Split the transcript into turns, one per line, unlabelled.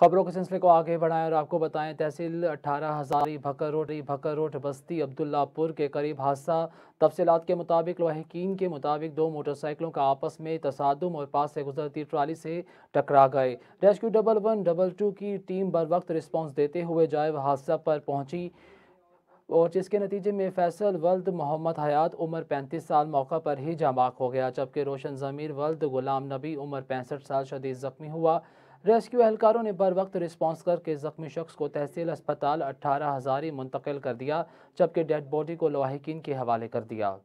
खबरों के सिलसिले को आगे बढ़ाएं और आपको बताएं तहसील अठारह हजारी भकर रोड भकर रोड बस्ती अब्दुल्लापुर के करीब हादसा तफसीत के मुताबिक लोहकिन के मुताबिक दो मोटरसाइकिलों का आपस में तसादम और पास से गुजरती ट्राली से टकरा गए rescue double one double two की टीम बर वक्त रिस्पॉन्स देते हुए जायब हादसा पर पहुंची और जिसके नतीजे में फैसल वल्द मोहम्मद हयात उम्र 35 साल मौका पर ही जामाक हो गया जबकि रोशन ज़मीर वल्द गुलाम नबी उम्र पैंसठ साल शदीद ज़ख्मी हुआ रेस्क्यू एहलकारों ने बर वक्त रिस्पॉन्स करके जख्मी शख्स को तहसील अस्पताल अट्ठारह हज़ारी मुंतकिल कर दिया जबकि डेड बॉडी को लवाहिकीन के हवाले कर दिया